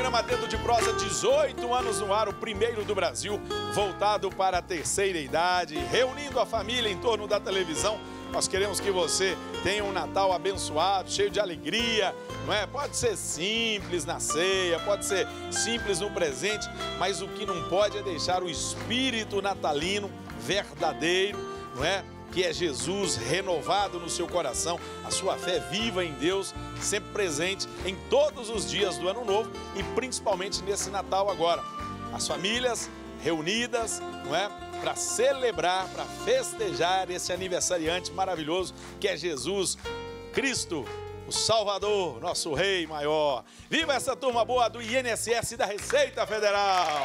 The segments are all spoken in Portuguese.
programa Dedo de Prosa, 18 anos no ar, o primeiro do Brasil, voltado para a terceira idade, reunindo a família em torno da televisão. Nós queremos que você tenha um Natal abençoado, cheio de alegria, não é? Pode ser simples na ceia, pode ser simples no presente, mas o que não pode é deixar o espírito natalino verdadeiro, não é? que é Jesus renovado no seu coração, a sua fé viva em Deus, sempre presente em todos os dias do ano novo e principalmente nesse Natal agora. As famílias reunidas, não é? Para celebrar, para festejar esse aniversariante maravilhoso que é Jesus Cristo, o Salvador, nosso Rei maior. Viva essa turma boa do INSS e da Receita Federal!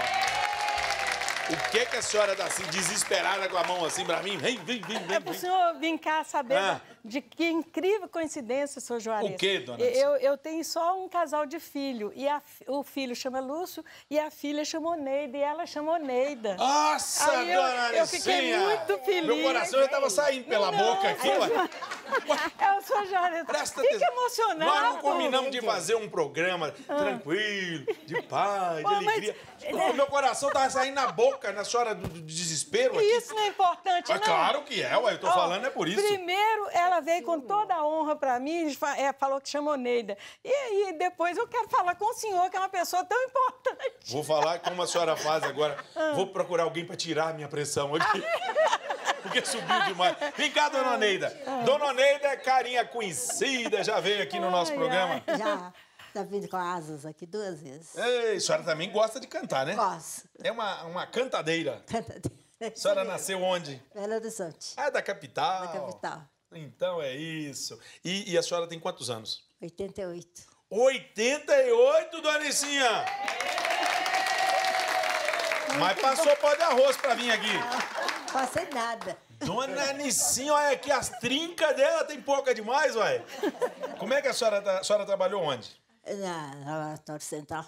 O que que a senhora está assim, desesperada com a mão assim para mim? Vem, vem, vem, é vem. É para o senhor vir cá saber. Ah. Né? De que incrível coincidência, sou Juarez. O quê, dona eu, eu tenho só um casal de filho. E a, o filho chama Lúcio e a filha chama Oneida. E ela chama Oneida. Nossa, Aí eu, eu fiquei muito feliz. Meu coração já estava saindo pela Não. boca aqui. Eu, é o sou Juarez. Presta Fique atenção. emocionado. Nós não combinamos de fazer um programa ah. tranquilo, de paz, de alegria. Mas... É- meu coração estava tá saindo na boca, na senhora do, desespero aqui. Isso não é importante, mas, não. Claro que é, ué. Eu tô oh, falando, é por isso. Primeiro, ela veio com toda a honra para mim, é, falou que chamou Neida. E aí, depois eu quero falar com o senhor, que é uma pessoa tão importante. Vou falar como a senhora faz agora. Ah. Vou procurar alguém para tirar minha pressão aqui. porque subiu demais. Vem cá, dona Neida. Dona Neida é carinha conhecida, já veio aqui no nosso programa. Já. Já tá vindo com asas aqui duas vezes. Ei, a senhora também gosta de cantar, né? Gosto. É uma, uma cantadeira. Cantadeira. A senhora nasceu onde? Belo Horizonte. Ah, da capital. Da capital. Então é isso. E, e a senhora tem quantos anos? 88. 88, Donicinha! É. Mas passou pó de arroz para vir aqui. Não, passei nada. Dona Nicinha, olha aqui, as trincas dela tem pouca demais, ué. Como é que a senhora, tá, a senhora trabalhou onde? Na, na Central.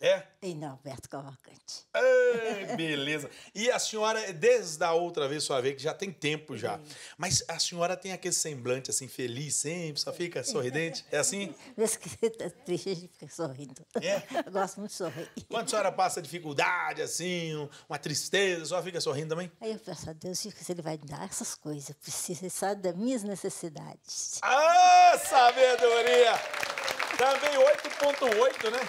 É? E não, Alberto Cavalcante. Ai, é, beleza. E a senhora, desde a outra vez, sua vez, que já tem tempo já. Mas a senhora tem aquele semblante assim, feliz sempre, só fica sorridente? É assim? Mesmo que está triste, a gente fica sorrindo. É? Eu gosto muito de sorrir. Quando a senhora passa dificuldade, assim, uma tristeza, só fica sorrindo também? Aí eu peço a Deus, se ele vai dar essas coisas, eu preciso, ele sabe das minhas necessidades. Ah, sabedoria! Também 8.8, né?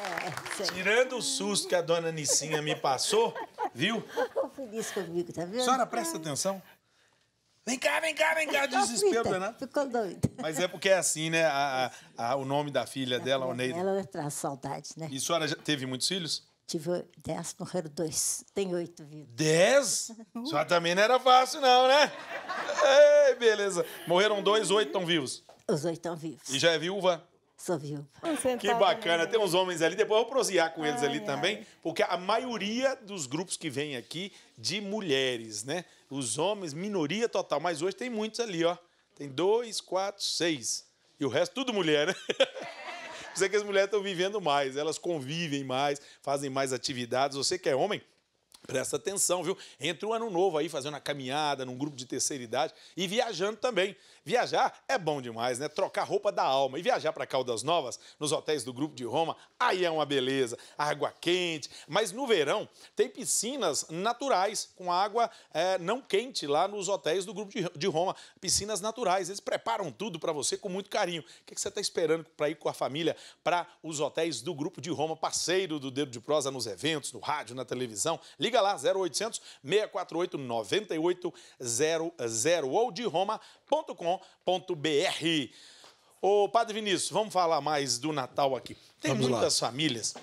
É, Tirando o susto que a dona Nicinha me passou, viu? feliz comigo, tá vendo? Senhora, presta atenção. Vem cá, vem cá, vem cá, desespero, né? Ficou doida. Mas é porque é assim, né? A, a, a, o nome da filha da dela, Oneida. Ela é traz saudade, né? E a senhora já teve muitos filhos? Tive dez, morreram dois. Tem oito vivos. Dez? A uhum. senhora também não era fácil, não, né? Ei, beleza. Morreram dois, oito estão vivos. Os oito estão vivos. E já é viúva? Sou viúva. Que bacana. Né? Tem uns homens ali, depois eu vou prosear com eles ai, ali ai. também, porque a maioria dos grupos que vem aqui de mulheres, né? Os homens, minoria total, mas hoje tem muitos ali, ó. Tem dois, quatro, seis. E o resto tudo mulher, né? Você que as mulheres estão vivendo mais, elas convivem mais, fazem mais atividades. Você que é homem, Presta atenção, viu? Entre o ano novo aí, fazendo uma caminhada num grupo de terceira idade e viajando também. Viajar é bom demais, né? Trocar roupa da alma e viajar para Caldas Novas, nos hotéis do grupo de Roma, aí é uma beleza. Água quente, mas no verão tem piscinas naturais com água é, não quente lá nos hotéis do grupo de, de Roma. Piscinas naturais, eles preparam tudo para você com muito carinho. O que, que você está esperando para ir com a família para os hotéis do grupo de Roma, parceiro do Dedo de Prosa nos eventos, no rádio, na televisão? Liga Liga lá, 0800 648 9800 ou de roma.com.br. Ô, Padre Vinícius, vamos falar mais do Natal aqui. Tem vamos muitas lá. famílias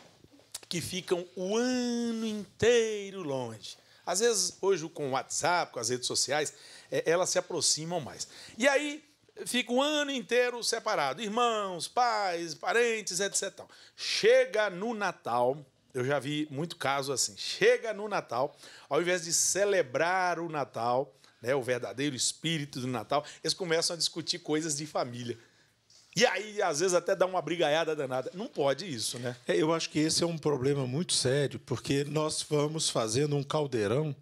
que ficam o ano inteiro longe. Às vezes, hoje, com o WhatsApp, com as redes sociais, é, elas se aproximam mais. E aí, fica o ano inteiro separado. Irmãos, pais, parentes, etc. Chega no Natal, eu já vi muito caso assim. Chega no Natal, ao invés de celebrar o Natal, né, o verdadeiro espírito do Natal, eles começam a discutir coisas de família. E aí, às vezes, até dá uma brigaiada danada. Não pode isso, né? É, eu acho que esse é um problema muito sério, porque nós vamos fazendo um caldeirão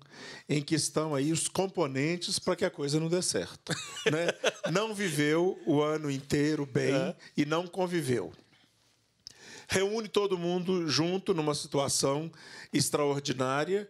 em que estão aí os componentes para que a coisa não dê certo. né? Não viveu o ano inteiro bem é. e não conviveu reúne todo mundo junto numa situação extraordinária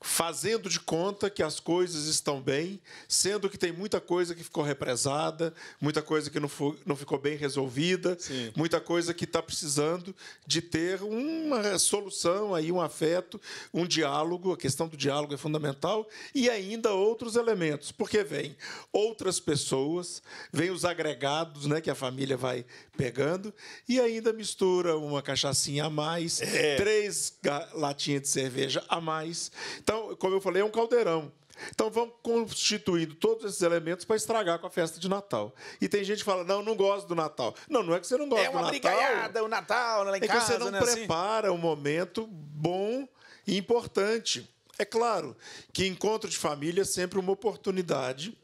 fazendo de conta que as coisas estão bem, sendo que tem muita coisa que ficou represada, muita coisa que não, foi, não ficou bem resolvida, Sim. muita coisa que está precisando de ter uma solução aí, um afeto, um diálogo. A questão do diálogo é fundamental e ainda outros elementos, porque vem outras pessoas, vem os agregados, né, que a família vai pegando e ainda mistura uma cachaçinha a mais, é. três latinhas de cerveja a mais. Então, como eu falei, é um caldeirão. Então vão constituindo todos esses elementos para estragar com a festa de Natal. E tem gente que fala: não, não gosto do Natal. Não, não é que você não gosta é do Natal. É uma brigaiada, o Natal, lá em é casa. É que você não né, assim. prepara assim? um momento bom e importante. É claro que encontro de família é sempre uma oportunidade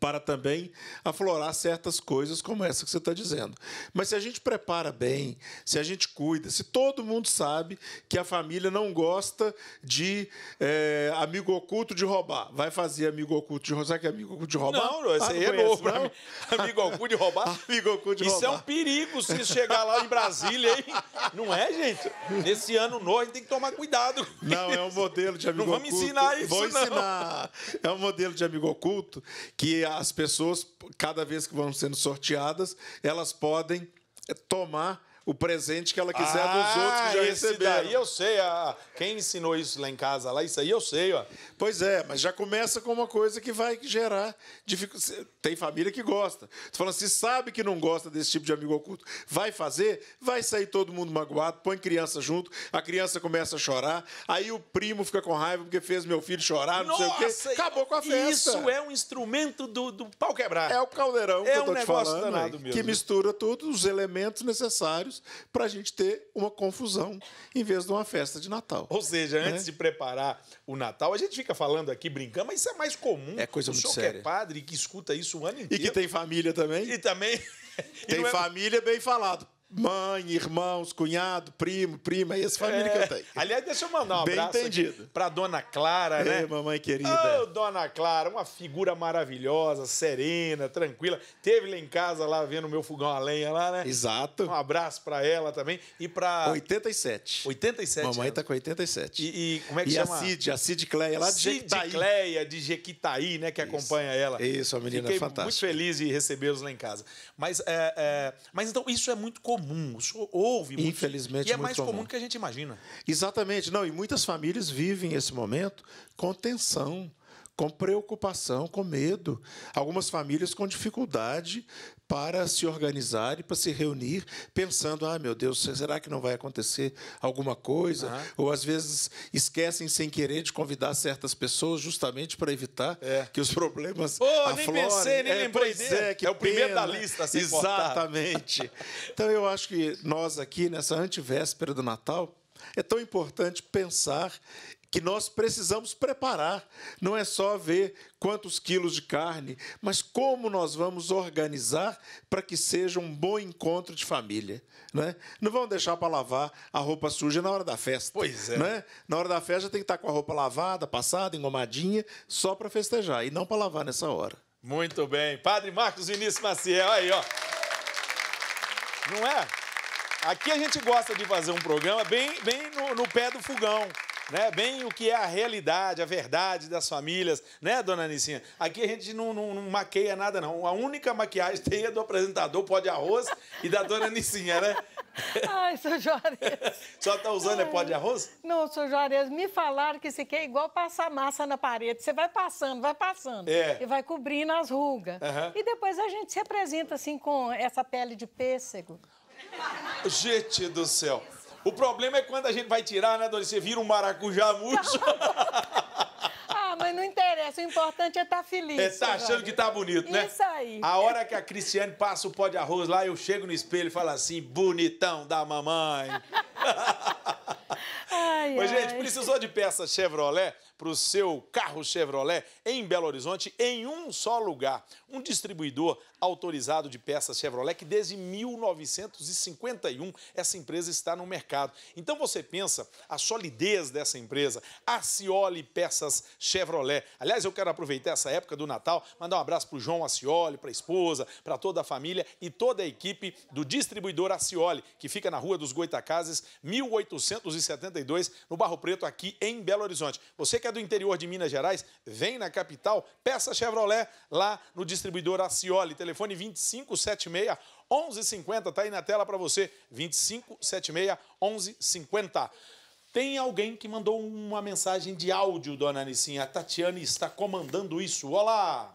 para também aflorar certas coisas como essa que você está dizendo. Mas se a gente prepara bem, se a gente cuida, se todo mundo sabe que a família não gosta de é, amigo oculto de roubar, vai fazer amigo oculto de roubar. Sabe que é amigo oculto de roubar? Não, ah, não isso aí é novo para mim. Amigo oculto de roubar? amigo oculto de isso roubar. Isso é um perigo se chegar lá em Brasília, hein? Não é, gente? Nesse ano novo a gente tem que tomar cuidado. Não, é um modelo de amigo oculto. Não vamos me ensinar isso, Vou ensinar. Não. É um modelo de amigo oculto que as pessoas, cada vez que vão sendo sorteadas, elas podem eh, tomar o presente que ela quiser ah, dos outros que já recebeu. receberam. Daí eu sei, quem ensinou isso lá em casa, lá, isso aí eu sei. Ó. Pois é, mas já começa com uma coisa que vai gerar dificuldade. Tem família que gosta. Tu fala, se assim, sabe que não gosta desse tipo de amigo oculto, vai fazer, vai sair todo mundo magoado, põe criança junto, a criança começa a chorar, aí o primo fica com raiva porque fez meu filho chorar, não Nossa, sei o quê. Acabou com a festa. Isso é um instrumento do, do pau quebrar. É o caldeirão é que eu tô um te falando, mesmo. que mistura todos os elementos necessários para a gente ter uma confusão em vez de uma festa de Natal. Ou seja, né? antes de preparar o Natal, a gente fica falando aqui brincando, mas isso é mais comum. É coisa o muito séria. que é padre que escuta isso o ano inteiro. E que tem família também. E também. Tem é... família, bem falado mãe, irmãos, cunhado, primo, prima, essa família é. que eu é, tenho. Aliás, deixa eu mandar um Bem abraço entendido. pra dona Clara, né? Ei, mamãe querida. Ô, oh, dona Clara, uma figura maravilhosa, serena, tranquila. Teve lá em casa, lá vendo o meu fogão a lenha lá, né? Exato. Um abraço pra ela também e pra... 87. 87 Mamãe anos. tá com 87. E, e como é que e chama? a Cid, a Cid Cleia, lá de Cid Jequitaí. Cid Cleia, de Jequitaí, né, que Isso. acompanha ela. Isso, a menina Fiquei é fantástica. muito feliz de recebê-los lá em casa. Mas, é, é... Mas então, isso é muito comum comum, houve muito. Infelizmente, e é mais comum. comum do que a gente imagina. Exatamente, não, e muitas famílias vivem esse momento com tensão com preocupação, com medo, algumas famílias com dificuldade para se organizar e para se reunir, pensando: ah, meu Deus, será que não vai acontecer alguma coisa? Uhum. Ou às vezes esquecem sem querer de convidar certas pessoas justamente para evitar é. que os problemas oh, aflorem. Nem pensei, nem é, lembrei dele. É, é o primeiro da lista, assim, Exatamente. então eu acho que nós aqui nessa antivéspera do Natal é tão importante pensar que nós precisamos preparar. Não é só ver quantos quilos de carne, mas como nós vamos organizar para que seja um bom encontro de família. Né? Não vão deixar para lavar a roupa suja na hora da festa. Pois é. Né? Na hora da festa tem que estar tá com a roupa lavada, passada, engomadinha, só para festejar e não para lavar nessa hora. Muito bem. Padre Marcos Vinícius Maciel, aí, ó. Não é? Aqui a gente gosta de fazer um programa bem, bem no, no pé do fogão né? Bem o que é a realidade, a verdade das famílias, né, dona Anicinha? Aqui a gente não, não, não maqueia nada, não. A única maquiagem tem a é do apresentador pó de arroz e da dona Anicinha, né? Ai, seu Juarez. Só tá usando é pó de arroz? Não, seu Juarez, me falaram que isso aqui é igual passar massa na parede. Você vai passando, vai passando. É. E vai cobrindo as rugas. Uhum. E depois a gente se apresenta assim com essa pele de pêssego. Gente do céu. O problema é quando a gente vai tirar, né, Dori? Você vira um maracujá murcho. ah, mas não interessa. O importante é estar tá feliz. É, tá achando agora. que tá bonito, né? Isso aí. A hora que a Cristiane passa o pó de arroz lá, eu chego no espelho e falo assim, bonitão da mamãe. ai, ai. gente, precisou de peça Chevrolet? para o seu carro Chevrolet em Belo Horizonte em um só lugar. Um distribuidor autorizado de peças Chevrolet que desde 1951 essa empresa está no mercado. Então você pensa a solidez dessa empresa, Acioli Peças Chevrolet. Aliás, eu quero aproveitar essa época do Natal, mandar um abraço para o João Acioli, para a esposa, para toda a família e toda a equipe do distribuidor Acioli, que fica na Rua dos Goitacazes, 1872, no Barro Preto, aqui em Belo Horizonte. Você quer é é do interior de Minas Gerais, vem na capital, peça Chevrolet lá no distribuidor Acioli. Telefone 2576 1150, tá aí na tela para você, 2576 1150. Tem alguém que mandou uma mensagem de áudio, dona Anicinha. A Tatiane está comandando isso. Olá!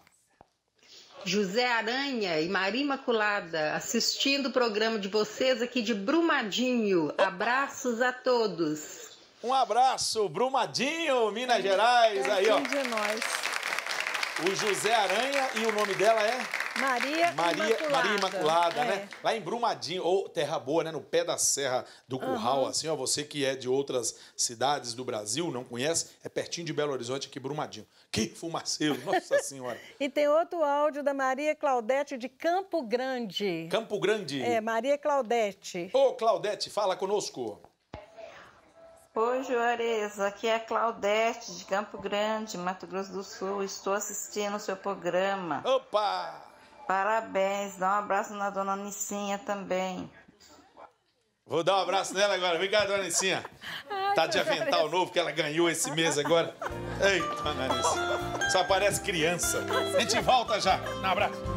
José Aranha e Maria Imaculada, assistindo o programa de vocês aqui de Brumadinho. Abraços a todos. Um abraço, Brumadinho, Minas Gerais. Aí, ó. de nós. O José Aranha e o nome dela é? Maria, Maria Imaculada. Maria Imaculada, né? é. né? Lá em Brumadinho, ou Terra Boa, né? No pé da Serra do Curral, uhum. assim, ó. Você que é de outras cidades do Brasil, não conhece, é pertinho de Belo Horizonte, aqui Brumadinho. Que fumaceiro, nossa senhora. e tem outro áudio da Maria Claudete de Campo Grande. Campo Grande? É, Maria Claudete. Ô, Claudete, fala conosco. Oi, Juarez, aqui é Claudete de Campo Grande, Mato Grosso do Sul. Estou assistindo o seu programa. Opa! Parabéns, dá um abraço na dona Nicinha também. Vou dar um abraço nela agora. Obrigada, dona Nicinha. Ai, tá de avental novo que ela ganhou esse mês agora. Eita, dona Nicinha. Só parece criança. A gente volta já. Um abraço.